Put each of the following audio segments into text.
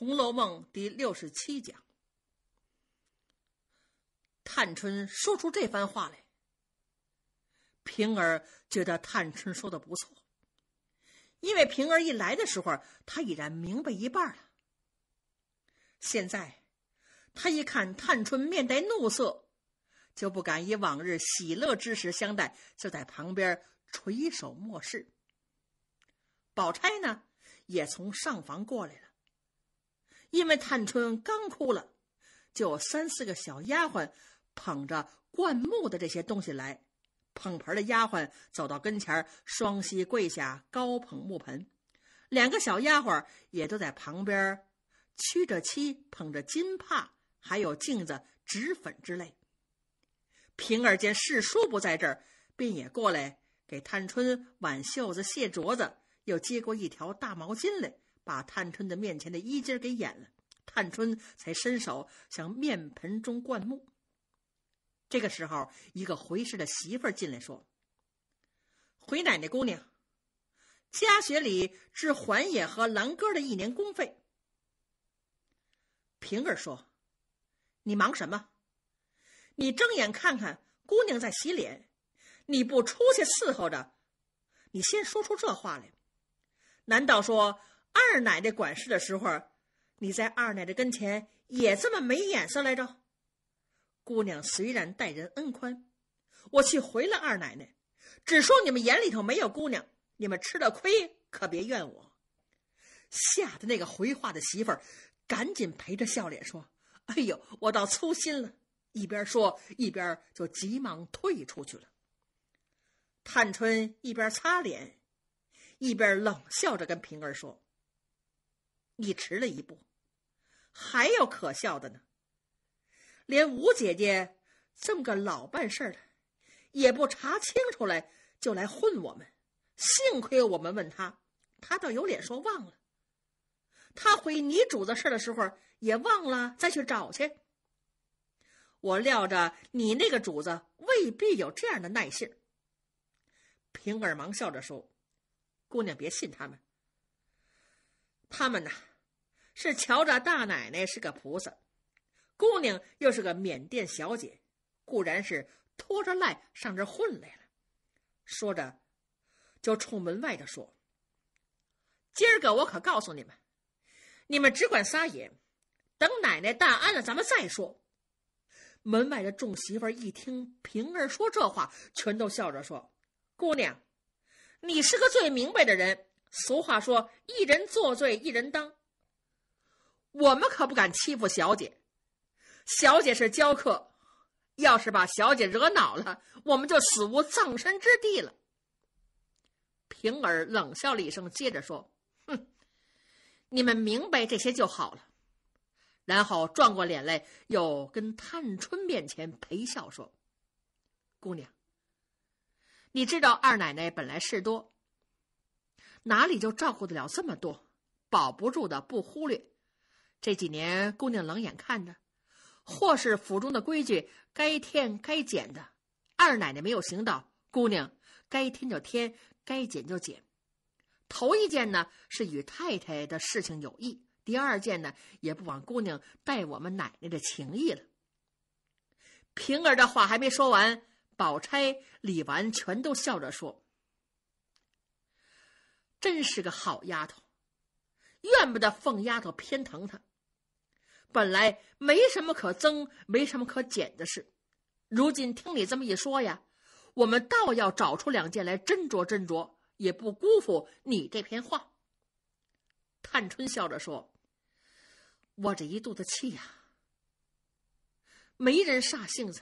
《红楼梦》第六十七讲，探春说出这番话来。平儿觉得探春说的不错，因为平儿一来的时候，她已然明白一半了。现在，她一看探春面带怒色，就不敢以往日喜乐之时相待，就在旁边垂手默视。宝钗呢，也从上房过来了。因为探春刚哭了，就三四个小丫鬟捧着灌木的这些东西来。捧盆的丫鬟走到跟前，双膝跪下，高捧木盆；两个小丫鬟也都在旁边，屈着膝，捧着金帕，还有镜子、脂粉之类。平儿见世叔不在这儿，便也过来给探春挽袖子、卸镯子，又接过一条大毛巾来。把探春的面前的衣襟给掩了，探春才伸手向面盆中灌木。这个时候，一个回事的媳妇儿进来，说：“回奶奶姑娘，家学里是环野和兰哥的一年工费。”平儿说：“你忙什么？你睁眼看看，姑娘在洗脸，你不出去伺候着，你先说出这话来，难道说？”二奶奶管事的时候，你在二奶奶跟前也这么没眼色来着？姑娘虽然待人恩宽，我去回了二奶奶，只说你们眼里头没有姑娘，你们吃了亏可别怨我。吓得那个回话的媳妇儿赶紧陪着笑脸说：“哎呦，我倒粗心了。”一边说一边就急忙退出去了。探春一边擦脸，一边冷笑着跟平儿说。你迟了一步，还有可笑的呢。连吴姐姐这么个老办事的，也不查清楚来就来混我们。幸亏我们问他，他倒有脸说忘了。他回你主子事儿的时候也忘了，再去找去。我料着你那个主子未必有这样的耐性。平儿忙笑着说：“姑娘别信他们，他们呢？是瞧着大奶奶是个菩萨，姑娘又是个缅甸小姐，固然是拖着赖上这混来了。说着，就冲门外的说：“今儿个我可告诉你们，你们只管撒野，等奶奶大安了，咱们再说。”门外的众媳妇一听平儿说这话，全都笑着说：“姑娘，你是个最明白的人。俗话说，一人做罪，一人当。”我们可不敢欺负小姐，小姐是娇客，要是把小姐惹恼了，我们就死无葬身之地了。平儿冷笑了一声，接着说：“哼，你们明白这些就好了。”然后转过脸来，又跟探春面前陪笑说：“姑娘，你知道二奶奶本来事多，哪里就照顾得了这么多？保不住的不忽略。”这几年姑娘冷眼看着，或是府中的规矩该添该减的，二奶奶没有行道，姑娘该添就添，该减就减。头一件呢是与太太的事情有益，第二件呢也不枉姑娘待我们奶奶的情谊了。平儿的话还没说完，宝钗、李纨全都笑着说：“真是个好丫头，怨不得凤丫头偏疼她。”本来没什么可增、没什么可减的事，如今听你这么一说呀，我们倒要找出两件来斟酌斟酌，也不辜负你这篇话。探春笑着说：“我这一肚子气呀，没人煞性子，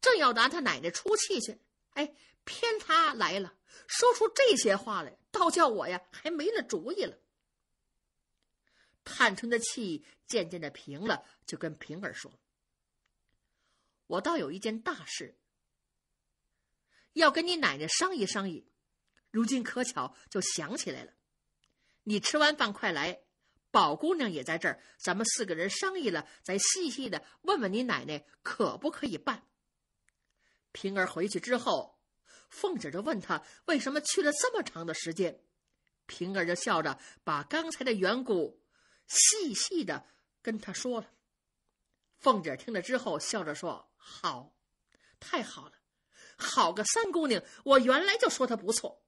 正要拿他奶奶出气去，哎，偏他来了，说出这些话来，倒叫我呀还没了主意了。”探春的气渐渐的平了，就跟平儿说：“我倒有一件大事，要跟你奶奶商议商议。如今可巧就想起来了，你吃完饭快来，宝姑娘也在这儿，咱们四个人商议了，再细细的问问你奶奶可不可以办。”平儿回去之后，凤姐就问她为什么去了这么长的时间，平儿就笑着把刚才的缘故。细细的跟他说了，凤姐听了之后，笑着说：“好，太好了，好个三姑娘！我原来就说她不错。”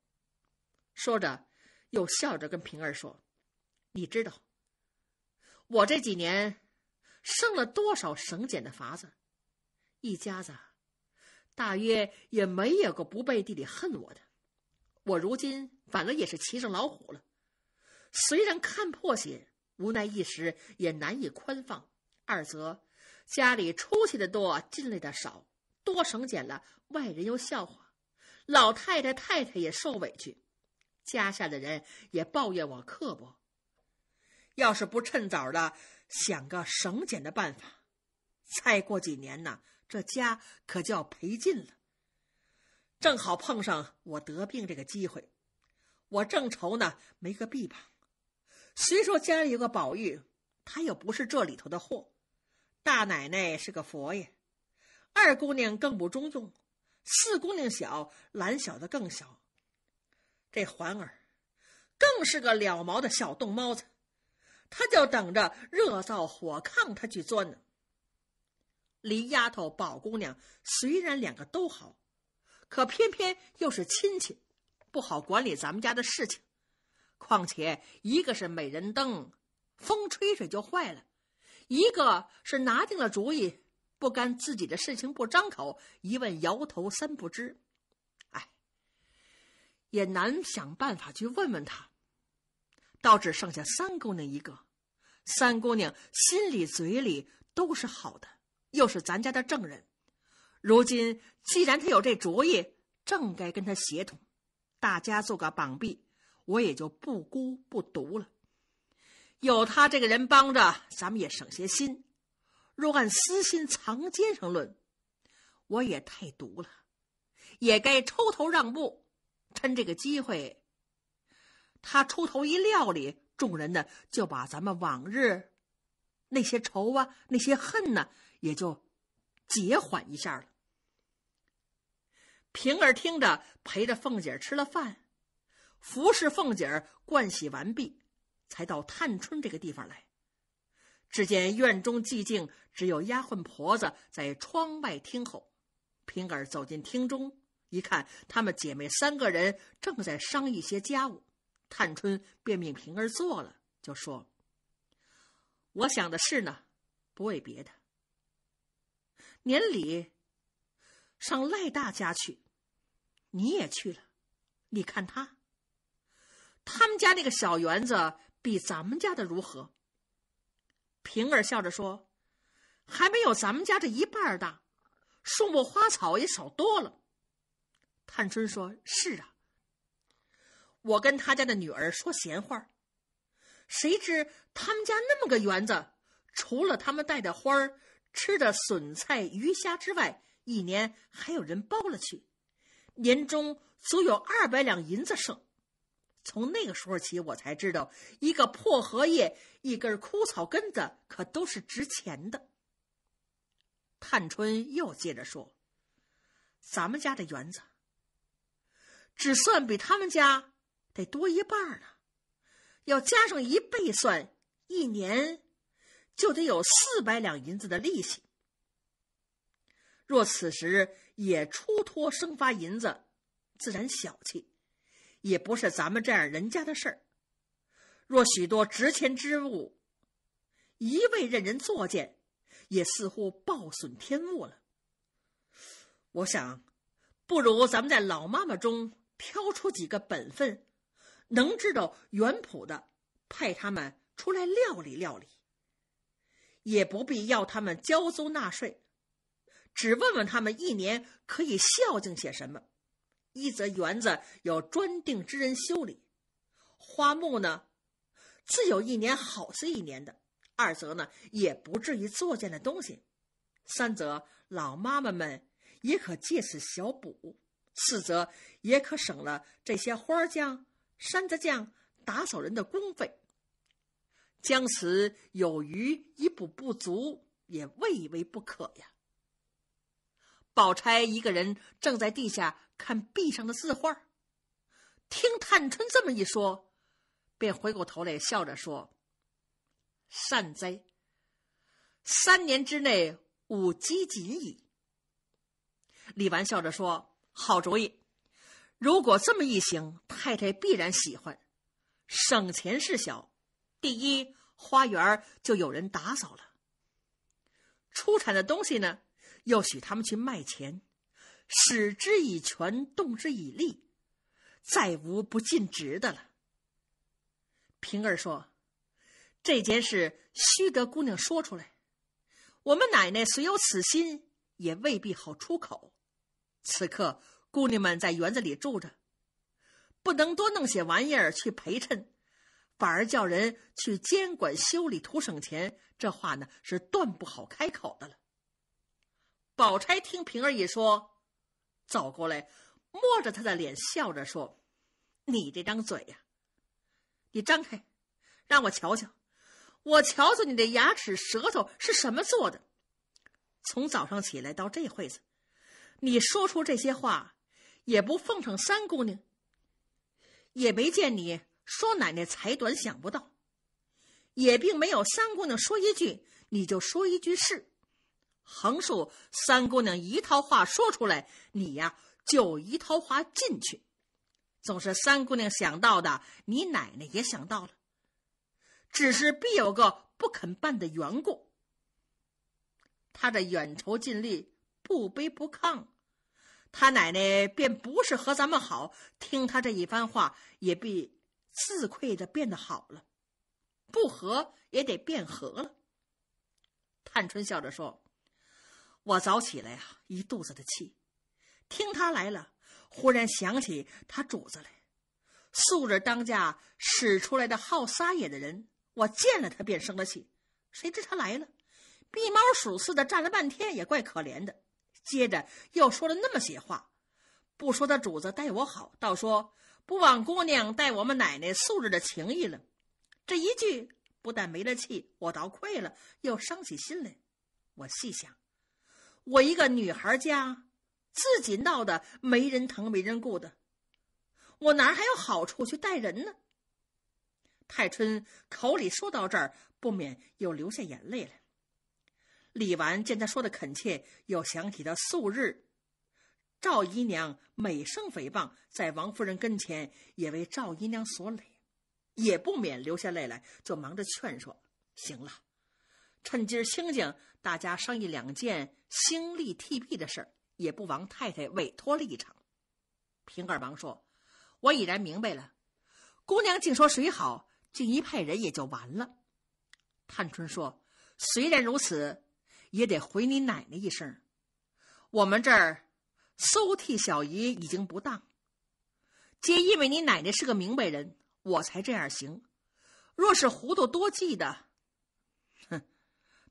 说着，又笑着跟平儿说：“你知道，我这几年生了多少省俭的法子，一家子大约也没有个不背地里恨我的。我如今反了也是骑上老虎了，虽然看破些。”无奈一时也难以宽放，二则家里出去的多，进来的少，多省俭了，外人又笑话，老太太、太太也受委屈，家下的人也抱怨我刻薄。要是不趁早的想个省俭的办法，再过几年呢，这家可就要赔尽了。正好碰上我得病这个机会，我正愁呢，没个臂膀。虽说家里有个宝玉，他又不是这里头的货。大奶奶是个佛爷，二姑娘更不中用，四姑娘小，懒小的更小。这环儿更是个了毛的小冻猫子，他就等着热灶火炕他去钻呢。李丫头、宝姑娘虽然两个都好，可偏偏又是亲戚，不好管理咱们家的事情。况且，一个是美人灯，风吹水就坏了；一个是拿定了主意，不干自己的事情不张口，一问摇头三不知。哎，也难想办法去问问他。倒只剩下三姑娘一个，三姑娘心里嘴里都是好的，又是咱家的证人。如今既然她有这主意，正该跟她协同，大家做个绑臂。我也就不孤不独了，有他这个人帮着，咱们也省些心。若按私心藏奸上论，我也太毒了，也该抽头让步。趁这个机会，他出头一料理，众人呢就把咱们往日那些仇啊、那些恨呢，也就解缓一下了。平儿听着，陪着凤姐吃了饭。服侍凤姐儿盥洗完毕，才到探春这个地方来。只见院中寂静，只有丫鬟婆子在窗外听候。平儿走进厅中一看，她们姐妹三个人正在商议些家务。探春便命平儿坐了，就说：“我想的是呢，不为别的，年里上赖大家去，你也去了，你看他。”他们家那个小园子比咱们家的如何？平儿笑着说：“还没有咱们家这一半大，树木花草也少多了。”探春说：“是啊，我跟他家的女儿说闲话，谁知他们家那么个园子，除了他们带的花儿、吃的笋菜、鱼虾之外，一年还有人包了去，年终足有二百两银子剩。”从那个时候起，我才知道一个破荷叶、一根枯草根子可都是值钱的。探春又接着说：“咱们家的园子，只算比他们家得多一半呢，要加上一倍算，一年就得有四百两银子的利息。若此时也出托生发银子，自然小气。”也不是咱们这样人家的事儿。若许多值钱之物，一味任人作践，也似乎暴损天物了。我想，不如咱们在老妈妈中挑出几个本分、能知道原谱的，派他们出来料理料理。也不必要他们交租纳税，只问问他们一年可以孝敬些什么。一则园子有专定之人修理，花木呢，自有一年好似一年的；二则呢，也不至于作践了东西；三则老妈妈们也可借此小补；四则也可省了这些花匠、山子匠打扫人的工费。将此有余以补不足，也未为不可呀。宝钗一个人正在地下。看壁上的字画，听探春这么一说，便回过头来笑着说：“善哉！三年之内，吾积锦矣。”李纨笑着说：“好主意！如果这么一行，太太必然喜欢。省钱事小，第一花园就有人打扫了，出产的东西呢，又许他们去卖钱。”使之以权，动之以利，再无不尽职的了。平儿说：“这件事须得姑娘说出来。我们奶奶虽有此心，也未必好出口。此刻姑娘们在园子里住着，不能多弄些玩意儿去陪衬，反而叫人去监管修理，图省钱。这话呢，是断不好开口的了。”宝钗听平儿一说。走过来，摸着他的脸，笑着说：“你这张嘴呀，你张开，让我瞧瞧。我瞧瞧你的牙齿、舌头是什么做的。从早上起来到这会子，你说出这些话，也不奉承三姑娘，也没见你说奶奶才短想不到，也并没有三姑娘说一句，你就说一句是。”横竖三姑娘一套话说出来，你呀就一套话进去。总是三姑娘想到的，你奶奶也想到了，只是必有个不肯办的缘故。他这远筹近利，不卑不亢，他奶奶便不是和咱们好，听他这一番话，也必自愧的变得好了，不和也得变和了。探春笑着说。我早起来呀，一肚子的气，听他来了，忽然想起他主子来，素日当家使出来的好撒野的人，我见了他便生了气。谁知他来了，避猫鼠似的站了半天，也怪可怜的。接着又说了那么些话，不说他主子待我好，倒说不枉姑娘待我们奶奶素日的情谊了。这一句不但没了气，我倒愧了，又伤起心来。我细想。我一个女孩家，自己闹的，没人疼，没人顾的，我哪还有好处去带人呢？太春口里说到这儿，不免又流下眼泪来。李纨见他说的恳切，又想起他素日赵姨娘每生诽谤，在王夫人跟前也为赵姨娘所累，也不免流下泪来，就忙着劝说：“行了。”趁今儿清静，大家商议两件兴利替弊的事儿，也不枉太太委托了一场。平儿忙说：“我已然明白了，姑娘竟说谁好，竟一派人也就完了。”探春说：“虽然如此，也得回你奶奶一声。我们这儿搜替小姨已经不当，皆因为你奶奶是个明白人，我才这样行。若是糊涂多计的。”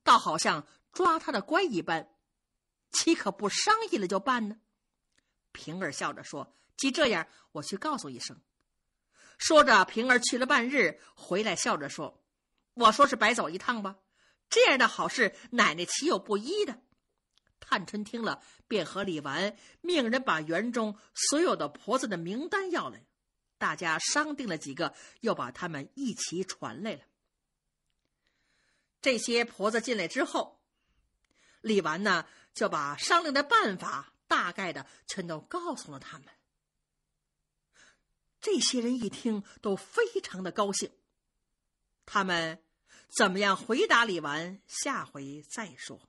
倒好像抓他的乖一般，岂可不商议了就办呢？平儿笑着说：“既这样，我去告诉一声。”说着，平儿去了半日，回来笑着说：“我说是白走一趟吧。这样的好事，奶奶岂有不依的？”探春听了，便和李纨命人把园中所有的婆子的名单要来，大家商定了几个，又把他们一齐传来了。这些婆子进来之后，李纨呢就把商量的办法大概的全都告诉了他们。这些人一听，都非常的高兴。他们怎么样回答李纨，下回再说。